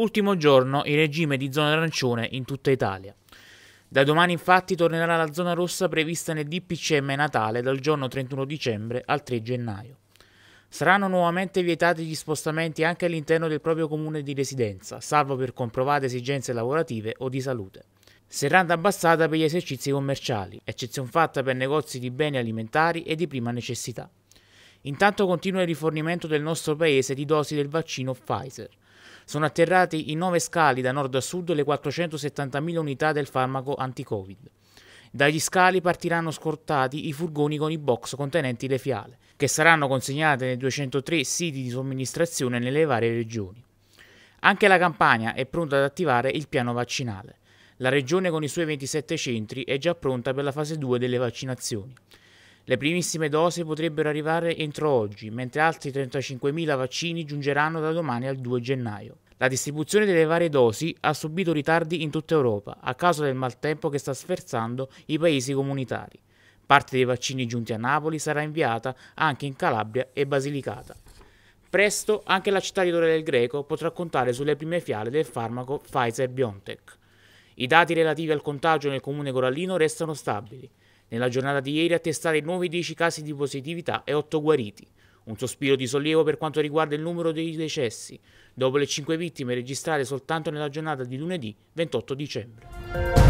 ultimo giorno il regime di zona arancione in tutta Italia. Da domani infatti tornerà la zona rossa prevista nel DPCM Natale dal giorno 31 dicembre al 3 gennaio. Saranno nuovamente vietati gli spostamenti anche all'interno del proprio comune di residenza, salvo per comprovate esigenze lavorative o di salute. Serranda abbassata per gli esercizi commerciali, eccezione fatta per negozi di beni alimentari e di prima necessità. Intanto continua il rifornimento del nostro paese di dosi del vaccino Pfizer. Sono atterrati in nove scali da nord a sud le 470.000 unità del farmaco anti-Covid. Dagli scali partiranno scortati i furgoni con i box contenenti le fiale, che saranno consegnate nei 203 siti di somministrazione nelle varie regioni. Anche la Campania è pronta ad attivare il piano vaccinale. La regione con i suoi 27 centri è già pronta per la fase 2 delle vaccinazioni. Le primissime dosi potrebbero arrivare entro oggi, mentre altri 35.000 vaccini giungeranno da domani al 2 gennaio. La distribuzione delle varie dosi ha subito ritardi in tutta Europa a causa del maltempo che sta sferzando i paesi comunitari. Parte dei vaccini giunti a Napoli sarà inviata anche in Calabria e Basilicata. Presto anche la città di Torre del Greco potrà contare sulle prime fiale del farmaco Pfizer-BioNTech. I dati relativi al contagio nel comune corallino restano stabili. Nella giornata di ieri a testare nuovi 10 casi di positività e 8 guariti. Un sospiro di sollievo per quanto riguarda il numero dei decessi, dopo le 5 vittime registrate soltanto nella giornata di lunedì 28 dicembre.